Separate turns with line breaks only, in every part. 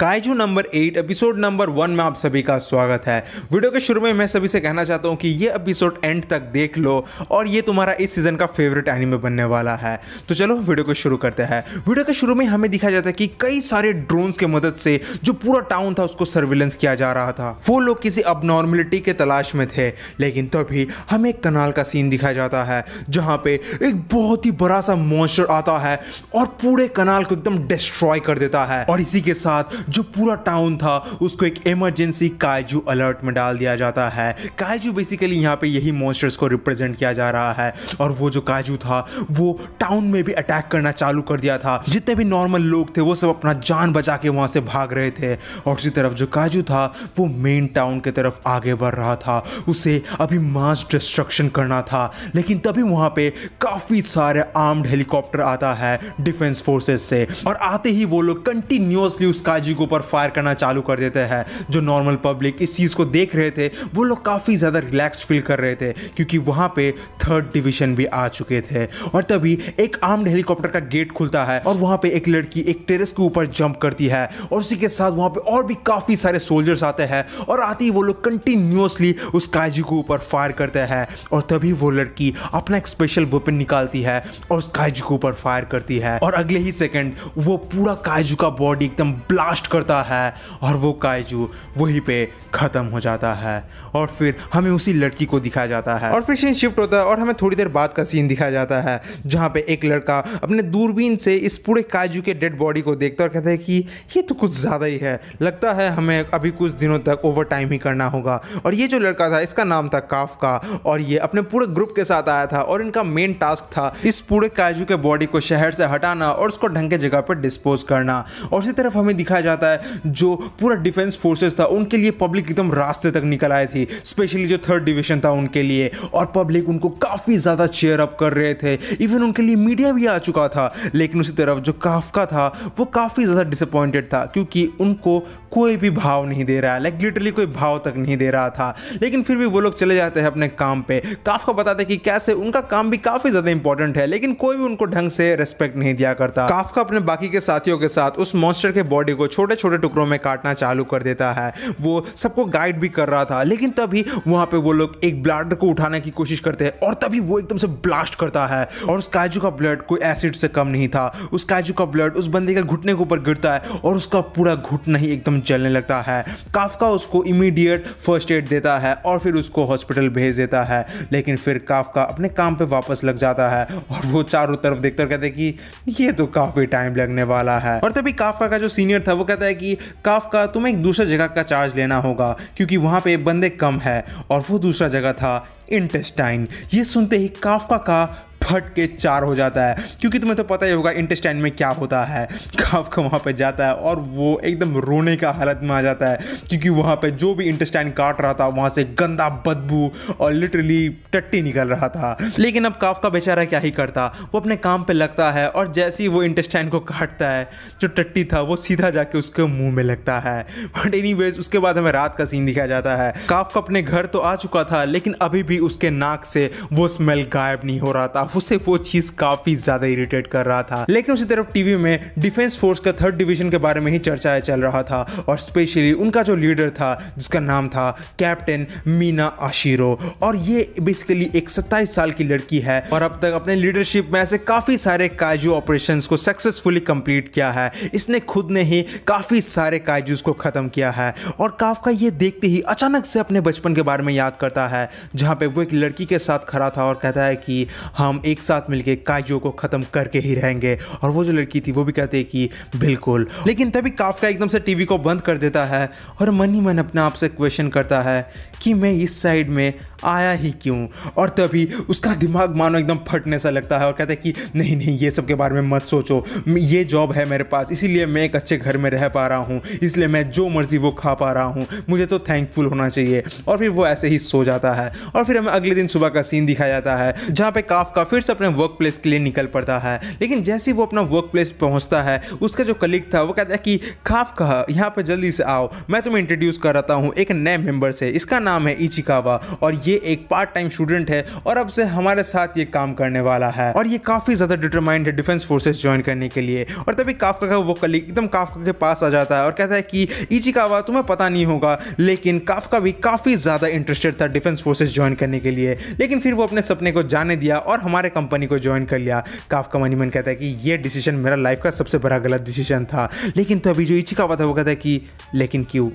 kaiju number eight episode number one में आप सभी का स्वागत है वीडियो के शुरू में मैं सभी से कहना चाहता हूँ कि ये एपिसोड एंड तक देख लो और ये तुम्हारा इस सीजन का फेवरेट एनिमे बनने वाला है तो चलो वीडियो को शुरू करते हैं वीडियो के शुरू में हमें दिखाया जाता है कि कई सारे ड्रोन्स की मदद से जो पूरा टाउन था उसको सर्विलेंस किया जा रहा था वो लोग किसी अबनॉर्मेलिटी के तलाश में थे लेकिन तभी हमें एक कनाल का सीन दिखाया जाता है जहाँ पे एक बहुत ही बड़ा सा मॉन्स्टर आता है और पूरे कनाल को एकदम डिस्ट्रॉय कर देता है और इसी के साथ जो पूरा टाउन था उसको एक इमरजेंसी कायजू अलर्ट में डाल दिया जाता है कायजू बेसिकली यहाँ पे यही मॉन्स्टर्स को रिप्रेजेंट किया जा रहा है और वो जो काजू था वो टाउन में भी अटैक करना चालू कर दिया था जितने भी नॉर्मल लोग थे वो सब अपना जान बचा के वहाँ से भाग रहे थे और उसी तरफ जो काजू था वो मेन टाउन की तरफ आगे बढ़ रहा था उसे अभी मास डिस्ट्रक्शन करना था लेकिन तभी वहाँ पे काफ़ी सारे आर्म्ड हेलीकॉप्टर आता है डिफेंस फोर्सेस से और आते ही वो लोग कंटिन्यूसली उस काजू के ऊपर फायर करना चालू कर देते हैं जो नॉर्मल पब्लिक इस चीज़ को देख रहे थे वो लोग काफ़ी ज़्यादा रिलैक्स फील कर रहे थे क्योंकि वहाँ पे थर्ड डिवीजन भी आ चुके थे और तभी एक आर्म्ड हेलीकॉप्टर का गेट खुलता है और वहाँ पे एक लड़की एक टेरिस के ऊपर जंप करती है और उसी के साथ वहाँ पर और भी काफ़ी सारे सोल्जर्स आते हैं और आते ही वो लोग कंटिन्यूसली उस काजू के ऊपर फायर करते हैं और तभी वो लड़की अपना एक स्पेशल वेपन निकालती है और उस काजू के ऊपर फायर करती है और अगले ही सेकेंड वो पूरा काजू का बॉडी एकदम ब्लास्ट ब्लास्ट करता है और वो काइजू वहीं पे ख़त्म हो जाता है और फिर हमें उसी लड़की को दिखाया जाता है और फिर सीन शिफ्ट होता है और हमें थोड़ी देर बाद का सीन दिखाया जाता है जहाँ पे एक लड़का अपने दूरबीन से इस पूरे काजू के डेड बॉडी को देखता है और कहता है कि ये तो कुछ ज़्यादा ही है लगता है हमें अभी कुछ दिनों तक ओवर टाइम ही करना होगा और ये जो लड़का था इसका नाम था काफ का और ये अपने पूरे ग्रुप के साथ आया था और इनका मेन टास्क था इस पूरे काजू के बॉडी को शहर से हटाना और उसको ढंग के जगह पर डिस्पोज करना और इसी तरफ हमें दिखाया जाता जाता है जो पूरा डिफेंस फोर्सेस था उनके लिए पब्लिक एकदम रास्ते तक निकल आई थी स्पेशली जो थर्ड डिवीजन था उनके लिए और पब्लिक उनको काफ़ी ज़्यादा चेयर अप कर रहे थे इवन उनके लिए मीडिया भी आ चुका था लेकिन उसी तरफ जो काफका था वो काफ़ी ज़्यादा डिसअपॉइंटेड था क्योंकि उनको कोई भी भाव नहीं दे रहा है लाइक लिटरली कोई भाव तक नहीं दे रहा था लेकिन फिर भी वो लोग चले जाते हैं अपने काम पे काफ को बताते कि कैसे उनका काम भी काफ़ी ज़्यादा इंपॉर्टेंट है लेकिन कोई भी उनको ढंग से रेस्पेक्ट नहीं दिया करता काफ का अपने बाकी के साथियों के साथ उस मॉन्स्टर के बॉडी को छोटे छोटे टुकड़ों में काटना चालू कर देता है वो सबको गाइड भी कर रहा था लेकिन तभी वहाँ पे वो लोग एक ब्लड को उठाने की कोशिश करते हैं और तभी वो एकदम से ब्लास्ट करता है और उस काजू का ब्लड कोई एसिड से कम नहीं था उस काजू का ब्लड उस बंदे के घुटने के ऊपर गिरता है और उसका पूरा घुटना ही एकदम चलने लगता है काफका उसको इमीडिएट फर्स्ट एड देता है और फिर उसको हॉस्पिटल भेज देता है लेकिन फिर काफका अपने काम पे वापस लग जाता है और वो चारों तरफ देखते और कहते कि ये तो काफ़ी टाइम लगने वाला है और तभी काफका का जो सीनियर था वो कहता है कि काफका तुम्हें एक दूसरे जगह का चार्ज लेना होगा क्योंकि वहाँ पे बंदे कम है और वो दूसरा जगह था इंटेस्टाइन ये सुनते ही काफका का फट के चार हो जाता है क्योंकि तुम्हें तो पता ही होगा इंटेस्टाइन में क्या होता है काफ का वहाँ पर जाता है और वो एकदम रोने का हालत में आ जाता है क्योंकि वहाँ पर जो भी इंटेस्टाइन काट रहा था वहाँ से गंदा बदबू और लिटरली टट्टी निकल रहा था लेकिन अब काफ का बेचारा क्या ही करता वो अपने काम पर लगता है और जैसे ही वो इंटेस्टाइन को काटता है जो टट्टी था वो सीधा जाके उसके मुँह में लगता है बट एनी उसके बाद हमें रात का सीन दिखाया जाता है काफ का अपने घर तो आ चुका था लेकिन अभी भी उसके नाक से वो स्मेल गायब नहीं हो रहा था उसे वो चीज काफी ज्यादा इरिटेट कर रहा था लेकिन उसी तरफ टीवी में डिफेंस फोर्स का थर्ड डिवीजन के बारे में ही चर्चा चल रहा था और स्पेशली उनका जो लीडर था जिसका नाम था कैप्टन मीना आशीरो और ये बेसिकली एक सत्ताईस साल की लड़की है और अब तक अपने लीडरशिप में ऐसे काफी सारे काजू ऑपरेशन को सक्सेसफुली कंप्लीट किया है इसने खुद ने ही काफी सारे काजूज को खत्म किया है और काफका ये देखते ही अचानक से अपने बचपन के बारे में याद करता है जहां पे वो एक लड़की के साथ खड़ा था और कहता है कि हम हाँ, हम एक साथ मिलके काइजो को ख़त्म करके ही रहेंगे और वो जो लड़की थी वो भी कहती है कि बिल्कुल लेकिन तभी काफका एकदम से टीवी को बंद कर देता है और मन ही मन अपने आप से क्वेश्चन करता है कि मैं इस साइड में आया ही क्यों और तभी उसका दिमाग मानो एकदम फटने सा लगता है और कहता है कि नहीं नहीं ये सब के बारे में मत सोचो ये जॉब है मेरे पास इसीलिए मैं एक अच्छे घर में रह पा रहा हूँ इसलिए मैं जो मर्ज़ी वो खा पा रहा हूँ मुझे तो थैंकफुल होना चाहिए और फिर वो ऐसे ही सो जाता है और फिर हमें अगले दिन सुबह का सीन दिखाया जाता है जहाँ पे काफ का फिर से अपने वर्क प्लेस के लिए निकल पड़ता है लेकिन जैसे ही वो अपना वर्क प्लेस पहुँचता है उसका जो कलीग था वो कहता है कि खाफ कहा यहाँ पर जल्दी से आओ मैं तुम्हें इंट्रोड्यूस कराता हूँ एक नए मेम्बर से इसका नाम है इचिकावा और ये एक पार्ट टाइम स्टूडेंट है और अब से हमारे साथ ये काम करने वाला है और ये काफ़ी ज़्यादा डिटरमाइंड है डिफेंस फोर्सेज ज्वाइन करने के लिए और तभी काफका का वो कलीग एकदम काफका के पास आ जाता है और कहता है कि इचिकावा तुम्हें पता नहीं होगा लेकिन काफका भी काफ़ी ज़्यादा इंटरेस्टेड था डिफेंस फोर्सेज ज्वाइन करने के लिए लेकिन फिर वो अपने सपने को जाने दिया और हमारे हमारे कंपनी को ज्वाइन कर लिया काफ का मनीमन कहता है कि ये डिसीजन मेरा लाइफ का सबसे बड़ा गलत डिसीजन था लेकिन तो अभी जो हुआ था वो कहता है कि लेकिन क्यों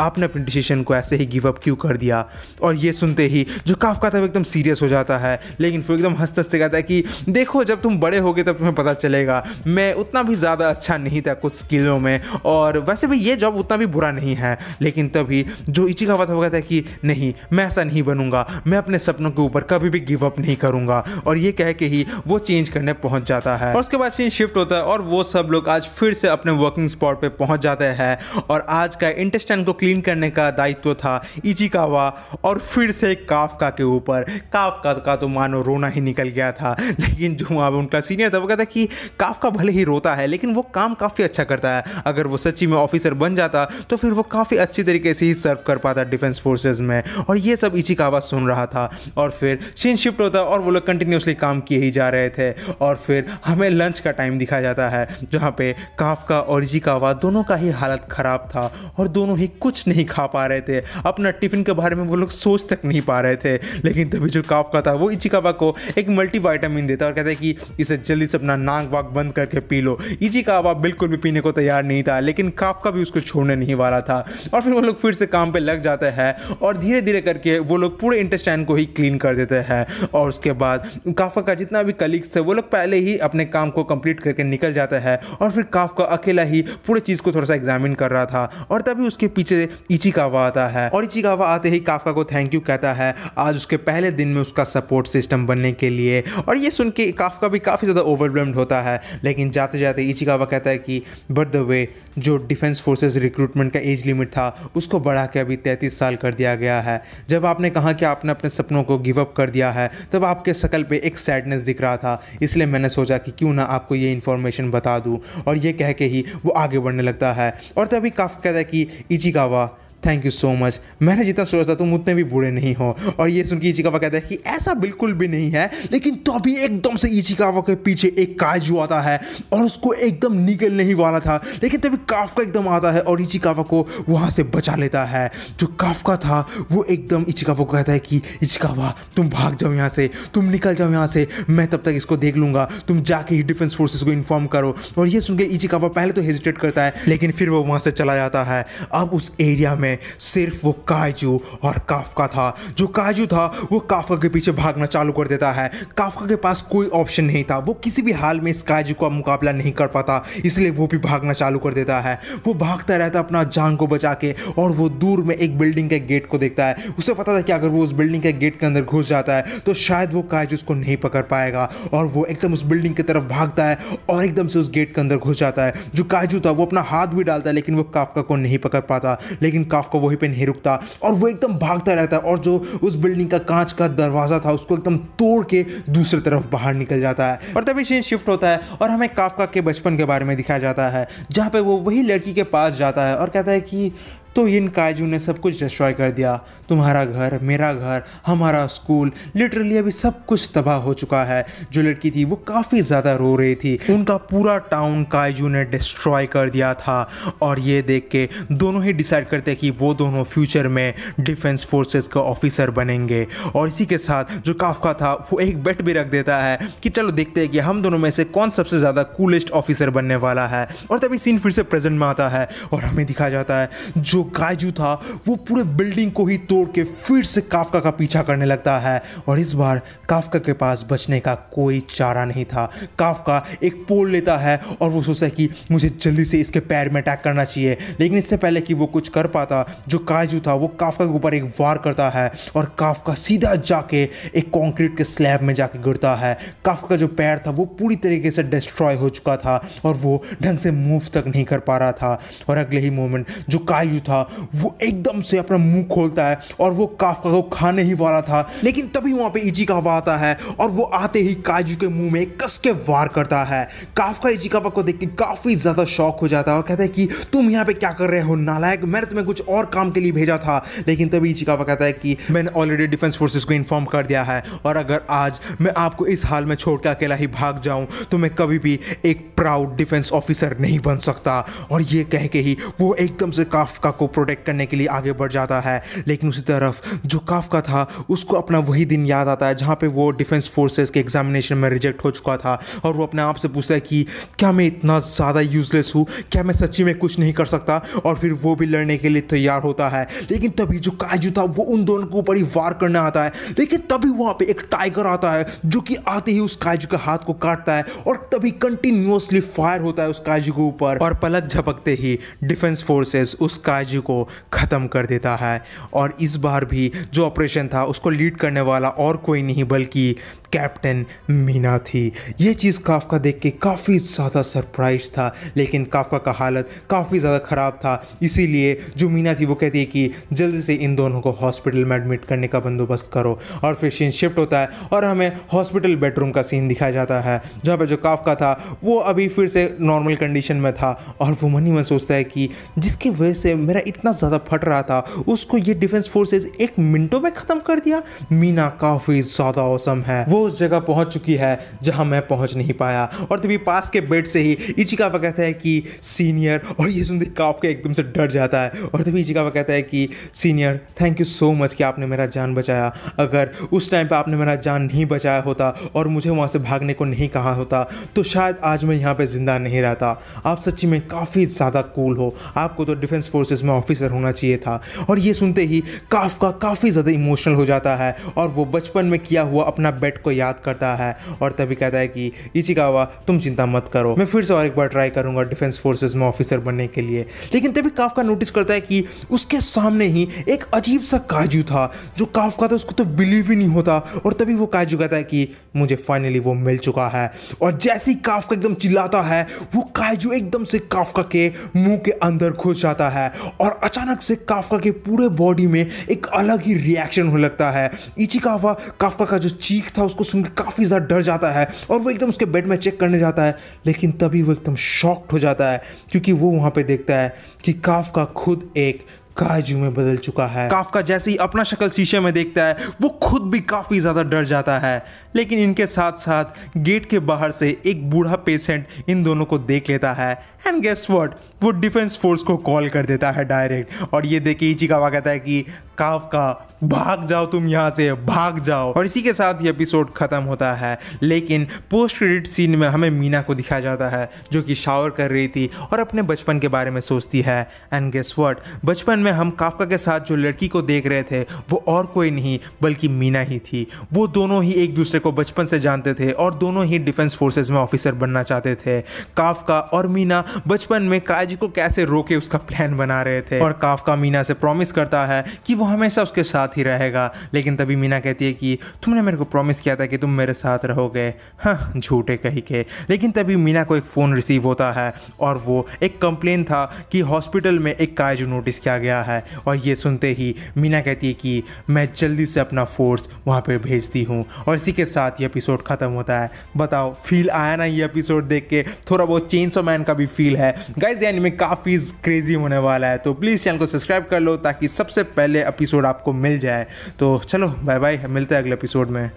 आपने अपने डिसीजन को ऐसे ही गिवअप क्यों कर दिया और ये सुनते ही जो काफका था वो एकदम सीरियस हो जाता है लेकिन फिर एकदम हंसते हंसते कहता है कि देखो जब तुम बड़े होगे तब तुम्हें पता चलेगा मैं उतना भी ज़्यादा अच्छा नहीं था कुछ स्किलों में और वैसे भी ये जॉब उतना भी बुरा नहीं है लेकिन तभी जो इची का था वो कहता है कि नहीं मैं ऐसा नहीं बनूंगा मैं अपने सपनों के ऊपर कभी भी गिव अप नहीं करूंगा और ये कह के ही वो चेंज करने पहुंच जाता है और उसके बाद सीन शिफ्ट होता है और वो सब लोग आज फिर से अपने वर्किंग स्पॉट पर पहुंच जाते हैं और आज का इंटेस्टेंट को क्लियर क्लीन करने का दायित्व था इचिकावा और फिर से काफका के ऊपर काफका का तो मानो रोना ही निकल गया था लेकिन जो वहाँ उनका सीनियर था वो कहता कि काफका भले ही रोता है लेकिन वो काम काफ़ी अच्छा करता है अगर वो सच्ची में ऑफिसर बन जाता तो फिर वो काफ़ी अच्छी तरीके से ही सर्व कर पाता डिफेंस फोर्सेज में और ये सब इचिकावा सुन रहा था और फिर शीन शिफ्ट होता और वो लोग कंटिन्यूसली काम किए ही जा रहे थे और फिर हमें लंच का टाइम दिखाया जाता है जहाँ पे काफका और इचिकावा दोनों का ही हालत ख़राब था और दोनों ही कुछ कुछ नहीं खा पा रहे थे अपना टिफिन के बारे में वो लोग सोच तक नहीं पा रहे थे लेकिन तभी जो काफका था वो इचिकावा को एक मल्टीवाइटामिन देता और कहता है कि इसे जल्दी से अपना नाक वाक बंद करके पी लो इचिकावा बिल्कुल भी पीने को तैयार नहीं था लेकिन काफका भी उसको छोड़ने नहीं वाला था और फिर वो लोग फिर से काम पर लग जाते हैं और धीरे धीरे करके वो लोग पूरे इंटेस्टाइन को ही क्लीन कर देते हैं और उसके बाद काफका का जितना भी कलीग्स थे वो लोग पहले ही अपने काम को कंप्लीट करके निकल जाता है और फिर काफका अकेला ही पूरे चीज़ को थोड़ा सा एग्जामिन कर रहा था और तभी उसके पीछे से इचिकावा आता है और इचिकावा आते ही काफका को थैंक यू कहता है आज उसके पहले दिन में उसका सपोर्ट सिस्टम बनने के लिए और ये सुन के काफका भी काफ़ी ज़्यादा ओवरवेलम्ड होता है लेकिन जाते जाते इचिकावा कहता है कि बट द वे जो डिफेंस फोर्सेज रिक्रूटमेंट का एज लिमिट था उसको बढ़ा के अभी तैंतीस साल कर दिया गया है जब आपने कहा कि आपने अपने सपनों को गिव अप कर दिया है तब आपके शकल पे एक सैडनेस दिख रहा था इसलिए मैंने सोचा कि क्यों ना आपको ये इन्फॉर्मेशन बता दूँ और ये कह के ही वो आगे बढ़ने लगता है और तभी काफ कहता है कि Ichikawa dava thank you so much मैंने जितना सोचा था तुम उतने भी बुरे नहीं हो और ये सुन के कावा कहता है कि ऐसा बिल्कुल भी नहीं है लेकिन तभी तो एकदम से इचिकावा के पीछे एक काजू आता है और उसको एकदम निकलने ही वाला था लेकिन तभी काफका एकदम आता है और इचिकावा को वहाँ से बचा लेता है जो काफका था वो एकदम इचिकावा को कहता है कि इचिकावा तुम भाग जाओ यहाँ से तुम निकल जाओ यहाँ से मैं तब तक इसको देख लूँगा तुम जाके ही डिफेंस फोर्सेज को इन्फॉर्म करो और ये सुन के इचिकावा पहले तो हेजिटेट करता है लेकिन फिर वो वहाँ से चला जाता है अब उस एरिया में में सिर्फ वो काजू और काफका था जो काजू था वो काफका के पीछे भागना चालू कर देता है काफका के पास कोई ऑप्शन नहीं था वो किसी भी हाल में इस काजू का मुकाबला नहीं कर पाता इसलिए वो भी भागना चालू कर देता है वो भागता रहता अपना जान को बचा के और वो दूर में एक बिल्डिंग के गेट को देखता है उसे पता था कि अगर वो उस बिल्डिंग के गेट के अंदर घुस जाता है तो शायद वो काजू उसको नहीं पकड़ पाएगा और वो एकदम उस बिल्डिंग की तरफ भागता है और एकदम से उस गेट के अंदर घुस जाता है जो काजू था वो अपना हाथ भी डालता है लेकिन वो काफका को नहीं पकड़ पाता लेकिन स्टाफ का वहीं पे नहीं रुकता और वो एकदम भागता रहता है और जो उस बिल्डिंग का कांच का दरवाज़ा था उसको एकदम तोड़ के दूसरी तरफ बाहर निकल जाता है और तभी सीन शिफ्ट होता है और हमें काफका के बचपन के बारे में दिखाया जाता है जहाँ पर वो वही लड़की के पास जाता है और कहता है कि तो इन कायजू ने सब कुछ डिस्ट्रॉय कर दिया तुम्हारा घर मेरा घर हमारा स्कूल लिटरली अभी सब कुछ तबाह हो चुका है जो लड़की थी वो काफ़ी ज़्यादा रो रही थी उनका पूरा टाउन कायजू ने डिस्ट्रॉय कर दिया था और ये देख के दोनों ही डिसाइड करते कि वो दोनों फ्यूचर में डिफेंस फोर्सेज का ऑफिसर बनेंगे और इसी के साथ जो काफका था वो एक बेट भी रख देता है कि चलो देखते हैं कि हम दोनों में से कौन सबसे ज़्यादा कूलेस्ट ऑफिसर बनने वाला है और तभी सीन फिर से प्रेजेंट में आता है और हमें दिखा जाता है जो जो कायजू था वो पूरे बिल्डिंग को ही तोड़ के फिर से काफका का पीछा करने लगता है और इस बार काफका के पास बचने का कोई चारा नहीं था काफका एक पोल लेता है और वो सोचता है कि मुझे जल्दी से इसके पैर में अटैक करना चाहिए लेकिन इससे पहले कि वो कुछ कर पाता जो काजू था वो काफका के ऊपर एक वार करता है और काफका सीधा जाके एक कॉन्क्रीट के स्लैब में जाके गिरता है काफका का जो पैर था वो पूरी तरीके से डिस्ट्रॉय हो चुका था और वो ढंग से मूव तक नहीं कर पा रहा था और अगले ही मोमेंट जो काजू था वो एकदम से अपना मुंह खोलता है और वो काफका को खाने ही वाला था लेकिन तभी वहाँ पे इजी कावा आता है और वो आते ही काजू के मुंह में कस के वार करता है काफका इजी कावा को देख के काफ़ी ज़्यादा शौक हो जाता है और कहता है कि तुम यहाँ पे क्या कर रहे हो नालायक मैंने तुम्हें कुछ और काम के लिए भेजा था लेकिन तभी इजी कावा कहता है कि मैंने ऑलरेडी डिफेंस फोर्सेज को इन्फॉर्म कर दिया है और अगर आज मैं आपको इस हाल में छोड़ के अकेला ही भाग जाऊँ तो मैं कभी भी एक प्राउड डिफेंस ऑफिसर नहीं बन सकता और ये कह के ही वो एकदम से काफका को प्रोटेक्ट करने के लिए आगे बढ़ जाता है लेकिन उसी तरफ जो काफका था उसको अपना वही दिन याद आता है जहाँ पे वो डिफेंस फोर्सेस के एग्जामिनेशन में रिजेक्ट हो चुका था और वो अपने आप से पूछता है कि क्या मैं इतना ज़्यादा यूजलेस हूँ क्या मैं सच्ची में कुछ नहीं कर सकता और फिर वो भी लड़ने के लिए तैयार होता है लेकिन तभी जो काजू था वो उन दोनों के ऊपर ही वार करने आता है लेकिन तभी वहाँ पर एक टाइगर आता है जो कि आते ही उस काजू के हाथ को काटता है और तभी कंटिन्यूसली फायर होता है उस काजू के ऊपर और पलक झपकते ही डिफेंस फोर्सेस उस काजू राज्य को ख़त्म कर देता है और इस बार भी जो ऑपरेशन था उसको लीड करने वाला और कोई नहीं बल्कि कैप्टन मीना थी ये चीज़ काफका देख के काफ़ी ज़्यादा सरप्राइज था लेकिन काफका का हालत काफ़ी ज़्यादा ख़राब था इसीलिए जो मीना थी वो कहती है कि जल्दी से इन दोनों को हॉस्पिटल में एडमिट करने का बंदोबस्त करो और फिर सीन शिफ्ट होता है और हमें हॉस्पिटल बेडरूम का सीन दिखाया जाता है जहाँ पर जो काफका था वो अभी फिर से नॉर्मल कंडीशन में था और वो मन ही मन सोचता है कि जिसकी वजह से मेरा इतना ज़्यादा फट रहा था उसको ये डिफेंस फोर्सेज एक मिनटों में ख़त्म कर दिया मीना काफ़ी ज़्यादा औसम है वो वो उस जगह पहुंच चुकी है जहां मैं पहुंच नहीं पाया और तभी पास के बेड से ही का कहता है कि सीनियर और ये सुनते काफ के एकदम से डर जाता है और तभी का कहता है कि senior thank you so much कि आपने मेरा जान बचाया अगर उस टाइम पर आपने मेरा जान नहीं बचाया होता और मुझे वहाँ से भागने को नहीं कहा होता तो शायद आज मैं यहाँ पर ज़िंदा नहीं रहता आप सच्ची में काफ़ी ज़्यादा कूल हो आपको तो डिफेंस फोर्सेज में ऑफिसर होना चाहिए था और ये सुनते ही काफ का काफ़ी ज़्यादा इमोशनल हो जाता है और वो बचपन में किया हुआ अपना बेट को को याद करता है और तभी कहता है कि इचिकावा तुम चिंता मत करो मैं फिर से और एक बार ट्राई करूंगा डिफेंस फोर्सेज में ऑफिसर बनने के लिए लेकिन तभी काफका नोटिस करता है कि उसके सामने ही एक अजीब सा काजू था जो काफका था उसको तो बिलीव ही नहीं होता और तभी वो काजू कहता है कि मुझे फाइनली वो मिल चुका है और जैसे ही काफका एकदम चिल्लाता है वो काजू एकदम से काफका के मुंह के अंदर घुस जाता है और अचानक से काफका के पूरे बॉडी में एक अलग ही रिएक्शन होने लगता है इचिकावा काफका का जो चीख था उस उसको सुनकर काफ़ी ज़्यादा डर जाता है और वो एकदम उसके बेड में चेक करने जाता है लेकिन तभी वो एकदम शॉक्ड हो जाता है क्योंकि वो वहाँ पर देखता है कि काफ का खुद एक काजू में बदल चुका है काफ का जैसे ही अपना शक्ल शीशे में देखता है वो खुद भी काफ़ी ज़्यादा डर जाता है लेकिन इनके साथ साथ गेट के बाहर से एक बूढ़ा पेशेंट इन दोनों को देख लेता है एंड गेस वॉट वो डिफेंस फोर्स को कॉल कर देता है डायरेक्ट और ये देख के इचिकावा कहता है कि काफ का भाग जाओ तुम यहाँ से भाग जाओ और इसी के साथ ये एपिसोड खत्म होता है लेकिन पोस्ट क्रेडिट सीन में हमें मीना को दिखाया जाता है जो कि शावर कर रही थी और अपने बचपन के बारे में सोचती है एंड गेस व्हाट बचपन में हम काफका के साथ जो लड़की को देख रहे थे वो और कोई नहीं बल्कि मीना ही थी वो दोनों ही एक दूसरे को बचपन से जानते थे और दोनों ही डिफेंस फोर्सेज में ऑफिसर बनना चाहते थे काफका और मीना बचपन में काजी को कैसे रोके उसका प्लान बना रहे थे और काफका मीना से प्रॉमिस करता है कि वो हमेशा उसके साथ ही रहेगा लेकिन तभी मीना कहती है कि तुमने मेरे को प्रॉमिस किया था कि तुम मेरे साथ रहोगे हाँ झूठे कही के लेकिन तभी मीना को एक फ़ोन रिसीव होता है और वो एक कंप्लेन था कि हॉस्पिटल में एक काज नोटिस किया गया है और ये सुनते ही मीना कहती है कि मैं जल्दी से अपना फोर्स वहाँ पर भेजती हूँ और इसी के साथ ये एपिसोड ख़त्म होता है बताओ फील आया ना ये एपिसोड देख के थोड़ा बहुत चेंज मैन का भी फील है गाइज यानी में काफ़ी क्रेजी होने वाला है तो प्लीज़ चैनल को सब्सक्राइब कर लो ताकि सबसे पहले एपिसोड आपको मिल जाए तो चलो बाय बाय मिलते हैं अगले एपिसोड में